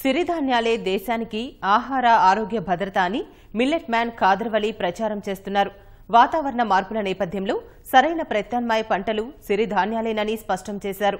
సిరిధాన్యాలే దేశానికి ఆహార ఆరోగ్య భద్రత అని మిల్లెట్ మ్యాన్ కాదర్వలి ప్రచారం చేస్తున్నారు వాతావరణ మార్పుల నేపథ్యంలో సరైన ప్రత్యామ్నాయ పంటలు సిరిధాన్యాలేనని స్పష్టం చేశారు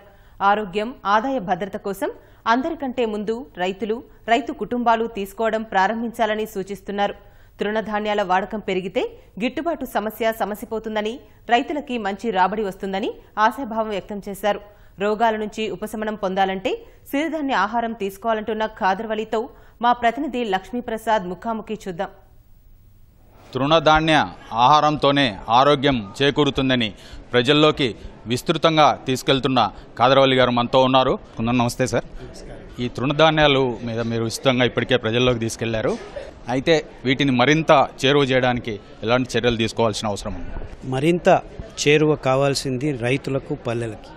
ఆరోగ్యం ఆదాయ భద్రత కోసం అందరికంటే ముందు రైతులు రైతు కుటుంబాలు తీసుకోవడం ప్రారంభించాలని సూచిస్తున్నారు తృణధాన్యాల వాడకం పెరిగితే గిట్టుబాటు సమస్య సమసిపోతుందని రైతులకి మంచి రాబడి వస్తుందని ఆశాభావం వ్యక్తం చేశారు రోగాల నుంచి ఉపశమనం పొందాలంటే సిరిధాన్య ఆహారం తీసుకోవాలంటున్న ఖాదర్వలితో మా ప్రతినిధి లక్ష్మీప్రసాద్ ముఖాముఖి చూద్దాం తృణధాన్య ఆహారంతోనే ఆరోగ్యం చేకూరుతుందని ప్రజల్లోకి విస్తృతంగా తీసుకెళ్తున్న కాదరవల్లి గారు మనతో ఉన్నారు నమస్తే సార్ ఈ తృణధాన్యాలు మీద మీరు విస్తృతంగా ఇప్పటికే ప్రజల్లోకి తీసుకెళ్లారు అయితే వీటిని మరింత చేరువ చేయడానికి ఎలాంటి చర్యలు తీసుకోవాల్సిన అవసరం ఉంది మరింత చేరువ కావాల్సింది రైతులకు పల్లెలకి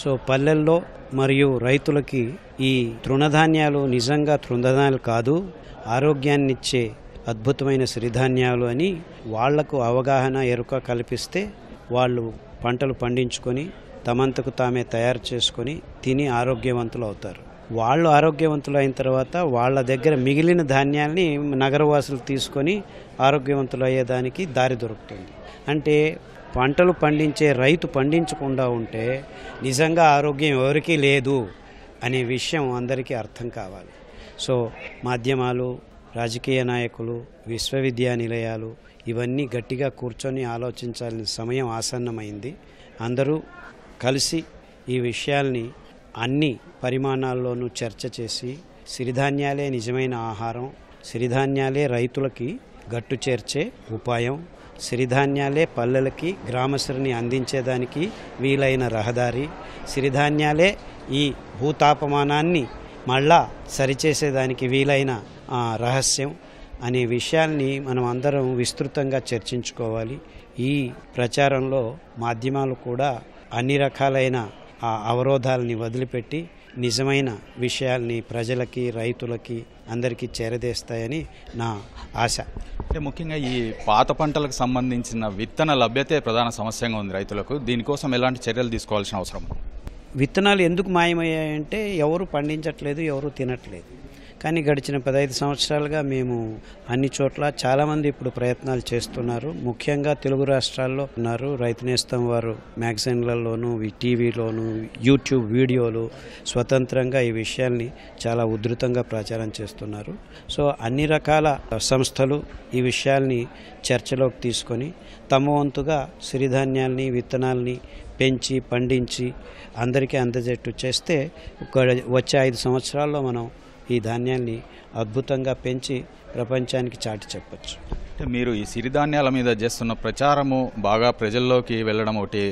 సో పల్లెల్లో మరియు రైతులకి ఈ తృణధాన్యాలు నిజంగా తృణధాన్యాలు కాదు ఆరోగ్యాన్నిచ్చే అద్భుతమైన సిరిధాన్యాలు అని వాళ్లకు అవగాహన ఎరుక కల్పిస్తే వాళ్ళు పంటలు పండించుకొని తమంతకు తామే తయారు చేసుకొని తిని ఆరోగ్యవంతులు అవుతారు వాళ్ళు ఆరోగ్యవంతులు అయిన తర్వాత వాళ్ళ దగ్గర మిగిలిన ధాన్యాల్ని నగరవాసులు తీసుకొని ఆరోగ్యవంతులు అయ్యేదానికి దారి దొరుకుతుంది అంటే పంటలు పండించే రైతు పండించకుండా ఉంటే నిజంగా ఆరోగ్యం ఎవరికీ లేదు అనే విషయం అందరికీ అర్థం కావాలి సో మాధ్యమాలు రాజకీయ నాయకులు విశ్వవిద్యానిలయాలు ఇవన్నీ గట్టిగా కూర్చొని ఆలోచించాల్సిన సమయం ఆసన్నమైంది అందరూ కలిసి ఈ విషయాల్ని అన్ని పరిమాణాల్లోనూ చర్చ చేసి సిరిధాన్యాలే నిజమైన ఆహారం సిరిధాన్యాలే రైతులకి గట్టు చేర్చే ఉపాయం సిరిధాన్యాలే పల్లెలకి గ్రామశ్రని అందించేదానికి వీలైన రహదారి సిరిధాన్యాలే ఈ భూతాపమానాన్ని మళ్ళా సరిచేసేదానికి వీలైన రహస్యం అనే విషయాల్ని మనం అందరం విస్తృతంగా చర్చించుకోవాలి ఈ ప్రచారంలో మాధ్యమాలు కూడా అన్ని రకాలైన ఆ అవరోధాలని వదిలిపెట్టి నిజమైన విషయాల్ని ప్రజలకి రైతులకి అందరికీ చేరదేస్తాయని నా ఆశ అంటే ముఖ్యంగా ఈ పాత పంటలకు సంబంధించిన విత్తన లభ్యతే ప్రధాన సమస్యగా ఉంది రైతులకు దీనికోసం ఎలాంటి చర్యలు తీసుకోవాల్సిన అవసరం విత్తనాలు ఎందుకు మాయమయ్యాయంటే ఎవరు పండించట్లేదు ఎవరు తినట్లేదు కానీ గడిచిన పదహైదు సంవత్సరాలుగా మేము అన్ని చోట్ల చాలామంది ఇప్పుడు ప్రయత్నాలు చేస్తున్నారు ముఖ్యంగా తెలుగు రాష్ట్రాల్లో ఉన్నారు రైతు నేస్తం వారు మ్యాగజైన్లలోను టీవీలోను యూట్యూబ్ వీడియోలు స్వతంత్రంగా ఈ విషయాల్ని చాలా ఉధృతంగా ప్రచారం చేస్తున్నారు సో అన్ని రకాల సంస్థలు ఈ విషయాల్ని చర్చలోకి తీసుకొని తమ వంతుగా సిరిధాన్యాల్ని విత్తనాల్ని పెంచి పండించి అందరికీ అందజెట్టు చేస్తే వచ్చే ఐదు సంవత్సరాల్లో మనం ఈ ధాన్యాన్ని అద్భుతంగా పెంచి ప్రపంచానికి చాటి చెప్పచ్చు మీరు ఈ సిరిధాన్యాల మీద చేస్తున్న ప్రచారము బాగా ప్రజల్లోకి వెళ్ళడం ఒకటి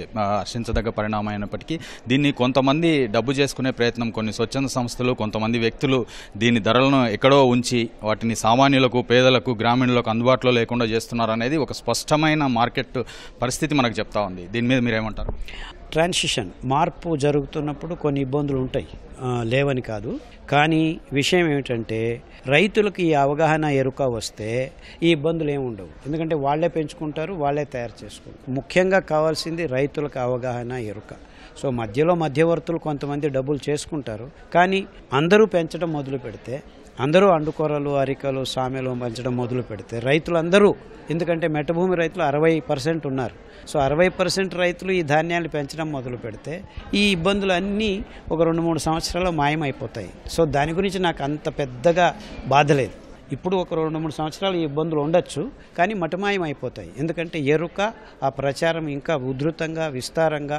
హర్షించదగ్గ పరిణామం అయినప్పటికీ దీన్ని కొంతమంది డబ్బు చేసుకునే ప్రయత్నం కొన్ని స్వచ్ఛంద సంస్థలు కొంతమంది వ్యక్తులు దీని ధరలను ఎక్కడో ఉంచి వాటిని సామాన్యులకు పేదలకు గ్రామీణులకు అందుబాటులో లేకుండా చేస్తున్నారు అనేది ఒక స్పష్టమైన మార్కెట్ పరిస్థితి మనకు చెప్తా ఉంది దీని మీద మీరేమంటారు ట్రాన్సిషన్ మార్పు జరుగుతున్నప్పుడు కొన్ని ఇబ్బందులు ఉంటాయి లేవని కాదు కానీ విషయం ఏమిటంటే రైతులకు ఈ అవగాహన ఎరుక వస్తే ఈ ఇబ్బందులు ఏమి ఉండవు ఎందుకంటే వాళ్ళే పెంచుకుంటారు వాళ్ళే తయారు చేసుకుంటారు ముఖ్యంగా కావాల్సింది రైతులకు అవగాహన ఎరుక సో మధ్యలో మధ్యవర్తులు కొంతమంది డబ్బులు చేసుకుంటారు కానీ అందరూ పెంచడం మొదలు పెడితే అందరూ అండుకూరలు అరికలు సామెలు పంచడం మొదలు పెడితే రైతులందరూ ఎందుకంటే మెట్టభూమి రైతులు అరవై పర్సెంట్ ఉన్నారు సో అరవై పర్సెంట్ రైతులు ఈ ధాన్యాన్ని పెంచడం మొదలు పెడితే ఈ ఇబ్బందులు అన్నీ ఒక రెండు మూడు సంవత్సరాలు మాయమైపోతాయి సో దాని గురించి నాకు అంత పెద్దగా బాధ లేదు ఇప్పుడు ఒక రెండు మూడు సంవత్సరాలు ఈ ఇబ్బందులు ఉండొచ్చు కానీ మటమాయం అయిపోతాయి ఎందుకంటే ఎరుక ఆ ప్రచారం ఇంకా ఉధృతంగా విస్తారంగా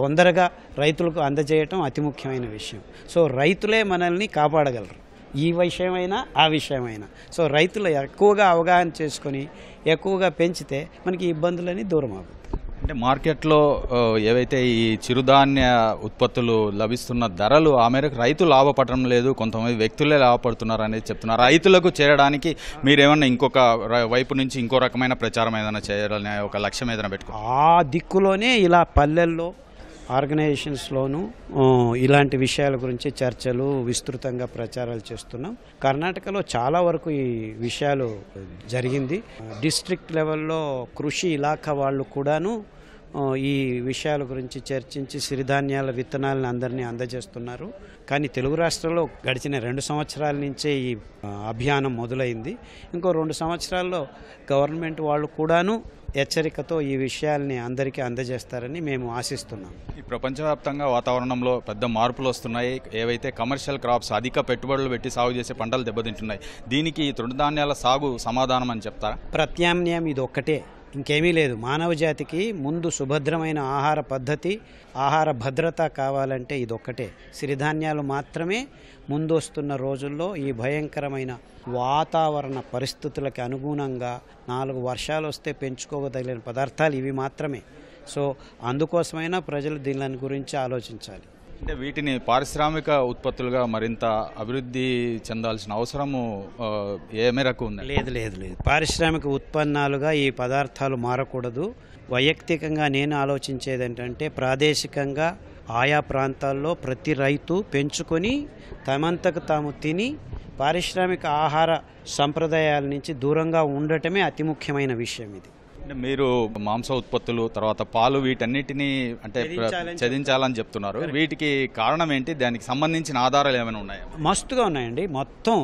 తొందరగా రైతులకు అందజేయటం అతి ముఖ్యమైన విషయం సో రైతులే మనల్ని కాపాడగలరు ఈ విషయమైనా ఆ విషయమైనా సో రైతులు ఎక్కువగా అవగాహన చేసుకొని ఎక్కువగా పెంచితే మనకి ఇబ్బందులని దూరం అవుతుంది అంటే మార్కెట్లో ఏవైతే ఈ చిరుధాన్య ఉత్పత్తులు లభిస్తున్న ధరలు ఆ మేరకు రైతు లాభపడడం లేదు కొంతమంది వ్యక్తులే లాభపడుతున్నారు అనేది చెప్తున్నారు రైతులకు చేరడానికి మీరేమన్నా ఇంకొక వైపు నుంచి ఇంకో రకమైన ప్రచారం ఏదైనా చేయాలనే ఒక లక్ష్యం ఏదైనా పెట్టుకో ఆ దిక్కులోనే ఇలా పల్లెల్లో ఆర్గనైజేషన్స్లోనూ ఇలాంటి విషయాల గురించి చర్చలు విస్తృతంగా ప్రచారాలు చేస్తున్నాం కర్ణాటకలో చాలా వరకు ఈ విషయాలు జరిగింది డిస్ట్రిక్ట్ లెవెల్లో కృషి ఇలాఖ వాళ్ళు కూడాను ఈ విషయాల గురించి చర్చించి సిరిధాన్యాల విత్తనాలను అందరినీ అందజేస్తున్నారు కానీ తెలుగు రాష్ట్రంలో గడిచిన రెండు సంవత్సరాల నుంచే ఈ అభియానం మొదలైంది ఇంకో రెండు సంవత్సరాల్లో గవర్నమెంట్ వాళ్ళు కూడాను హెచ్చరికతో ఈ విషయాల్ని అందరికీ అందజేస్తారని మేము ఆశిస్తున్నాం ఈ ప్రపంచవ్యాప్తంగా వాతావరణంలో పెద్ద మార్పులు వస్తున్నాయి ఏవైతే కమర్షియల్ క్రాప్స్ అధిక పెట్టుబడులు పెట్టి సాగు చేసే పంటలు దెబ్బతింటున్నాయి దీనికి తృణధాన్యాల సాగు సమాధానం అని చెప్తారా ప్రత్యామ్నాయం ఇది ఒక్కటే ఇంకేమీ లేదు మానవ జాతికి ముందు సుభద్రమైన ఆహార పద్ధతి ఆహార భద్రత కావాలంటే ఇదొక్కటే సిరిధాన్యాలు మాత్రమే ముందొస్తున్న రోజుల్లో ఈ భయంకరమైన వాతావరణ పరిస్థితులకి అనుగుణంగా నాలుగు వర్షాలు వస్తే పెంచుకోగలిగిన పదార్థాలు ఇవి మాత్రమే సో అందుకోసమైనా ప్రజలు దీని గురించి ఆలోచించాలి అంటే వీటిని పారిశ్రామిక ఉత్పత్తులుగా మరింత అభివృద్ధి చెందాల్సిన అవసరము ఏ మేరకు ఉంది లేదు లేదు లేదు పారిశ్రామిక ఉత్పన్నాలుగా ఈ పదార్థాలు మారకూడదు వైయక్తికంగా నేను ఆలోచించేది ఏంటంటే ప్రాదేశికంగా ఆయా ప్రాంతాల్లో ప్రతి రైతు పెంచుకొని తమంతకు తాము తిని పారిశ్రామిక ఆహార సంప్రదాయాల నుంచి దూరంగా ఉండటమే అతి ముఖ్యమైన విషయం ఇది మీరు మాంస ఉత్పత్తులు తర్వాత పాలు వీటన్నిటిని అంటే చదించాలని చెప్తున్నారు వీటికి కారణం ఏంటి దానికి సంబంధించిన ఆధారాలు ఏమైనా ఉన్నాయా మస్తుగా ఉన్నాయండి మొత్తం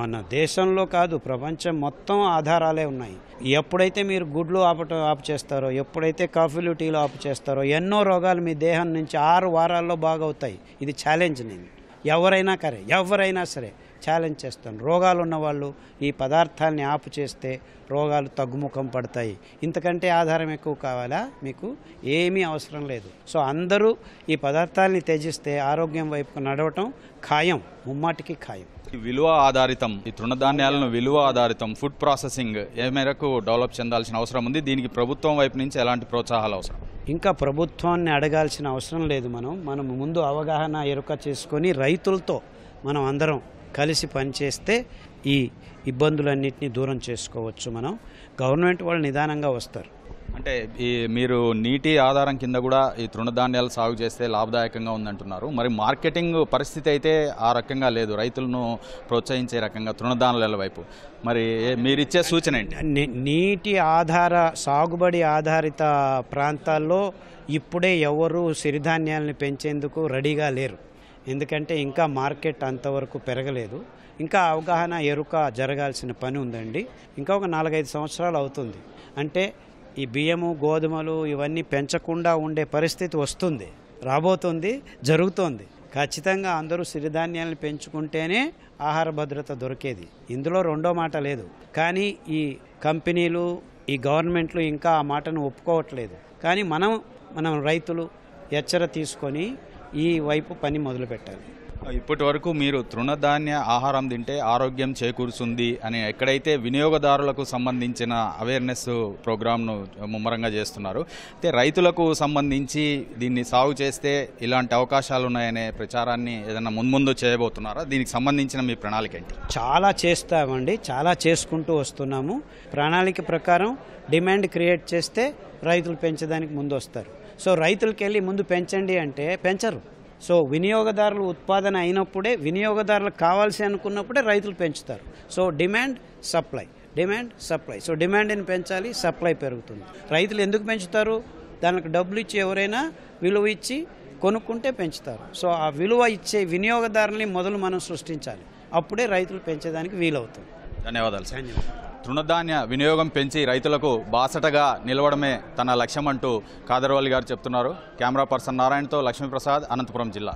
మన దేశంలో కాదు ప్రపంచం మొత్తం ఆధారాలే ఉన్నాయి ఎప్పుడైతే మీరు గుడ్లు ఆపట ఆపు చేస్తారో ఎప్పుడైతే కాఫీలు టీలు ఆపు చేస్తారో ఎన్నో రోగాలు మీ దేహం నుంచి ఆరు వారాల్లో బాగవుతాయి ఇది ఛాలెంజ్ నేను ఎవరైనా సరే ఎవరైనా సరే ఛాలెంజ్ చేస్తాను రోగాలు ఉన్నవాళ్ళు ఈ పదార్థాలని ఆపు చేస్తే రోగాలు తగ్గుముఖం పడతాయి ఇంతకంటే ఆధారం ఎక్కువ కావాలా మీకు ఏమీ అవసరం లేదు సో అందరూ ఈ పదార్థాలని త్యజిస్తే ఆరోగ్యం వైపు నడవటం ఖాయం ముమ్మాటికి ఖాయం విలువ ఆధారితం ఈ తృణధాన్యాలను విలువ ఆధారితం ఫుడ్ ప్రాసెసింగ్ ఏ మేరకు డెవలప్ చెందాల్సిన అవసరం ఉంది దీనికి ప్రభుత్వం వైపు నుంచి ఎలాంటి ప్రోత్సాహాలు అవసరం ఇంకా ప్రభుత్వాన్ని అడగాల్సిన అవసరం లేదు మనం మనం ముందు అవగాహన ఎరుక చేసుకొని రైతులతో మనం అందరం కలిసి పనిచేస్తే ఈ ఇబ్బందులన్నింటినీ దూరం చేసుకోవచ్చు మనం గవర్నమెంట్ వాళ్ళు నిదానంగా వస్తారు అంటే ఈ మీరు నీటి ఆధారం కింద కూడా ఈ తృణధాన్యాలు సాగు చేస్తే లాభదాయకంగా ఉందంటున్నారు మరి మార్కెటింగ్ పరిస్థితి అయితే ఆ రకంగా లేదు రైతులను ప్రోత్సహించే రకంగా తృణధాన్యాల వైపు మరి మీరిచ్చే సూచన ఏంటి నీటి ఆధార సాగుబడి ఆధారిత ప్రాంతాల్లో ఇప్పుడే ఎవరు సిరిధాన్యాలను పెంచేందుకు రెడీగా లేరు ఎందుకంటే ఇంకా మార్కెట్ అంతవరకు పెరగలేదు ఇంకా అవగాహన ఎరుక జరగాల్సిన పని ఉందండి ఇంకా ఒక నాలుగైదు సంవత్సరాలు అవుతుంది అంటే ఈ బియ్యము గోధుమలు ఇవన్నీ పెంచకుండా ఉండే పరిస్థితి వస్తుంది రాబోతుంది జరుగుతోంది ఖచ్చితంగా అందరూ సిరిధాన్యాలను పెంచుకుంటేనే ఆహార భద్రత దొరికేది ఇందులో రెండో మాట లేదు కానీ ఈ కంపెనీలు ఈ గవర్నమెంట్లు ఇంకా ఆ మాటను ఒప్పుకోవట్లేదు కానీ మనం మనం రైతులు ఎచ్చర తీసుకొని ఈ వైపు పని మొదలుపెట్టాలి ఇప్పటి వరకు మీరు తృణధాన్య ఆహారం తింటే ఆరోగ్యం చేకూరుస్తుంది అని ఎక్కడైతే వినియోగదారులకు సంబంధించిన అవేర్నెస్ ప్రోగ్రామ్ను ముమ్మరంగా చేస్తున్నారు అయితే రైతులకు సంబంధించి దీన్ని సాగు చేస్తే ఇలాంటి అవకాశాలు ఉన్నాయనే ప్రచారాన్ని ఏదైనా మున్ముందు చేయబోతున్నారా దీనికి సంబంధించిన మీ ప్రణాళిక ఏంటి చాలా చేస్తామండి చాలా చేసుకుంటూ వస్తున్నాము ప్రణాళిక ప్రకారం డిమాండ్ క్రియేట్ చేస్తే రైతులు పెంచడానికి ముందు వస్తారు సో రైతులకి వెళ్ళి ముందు పెంచండి అంటే పెంచరు సో వినియోగదారులు ఉత్పాదన అయినప్పుడే వినియోగదారులకు కావాల్సి అనుకున్నప్పుడే రైతులు పెంచుతారు so demand supply demand supply so డిమాండ్ని పెంచాలి సప్లై పెరుగుతుంది రైతులు ఎందుకు పెంచుతారు దానికి డబ్బులు ఇచ్చి ఎవరైనా విలువ ఇచ్చి కొనుక్కుంటే పెంచుతారు సో ఆ విలువ ఇచ్చే వినియోగదారుని మొదలు మనం సృష్టించాలి అప్పుడే రైతులు పెంచేదానికి వీలవుతుంది ధన్యవాదాలు ధన్యవాదాలు తృణధాన్య వినియోగం పెంచి రైతులకు బాసటగా నిలవడమే తన లక్ష్యమంటూ కాదర్వాలి గారు చెప్తున్నారు కెమెరా పర్సన్ నారాయణతో లక్ష్మీప్రసాద్ అనంతపురం జిల్లా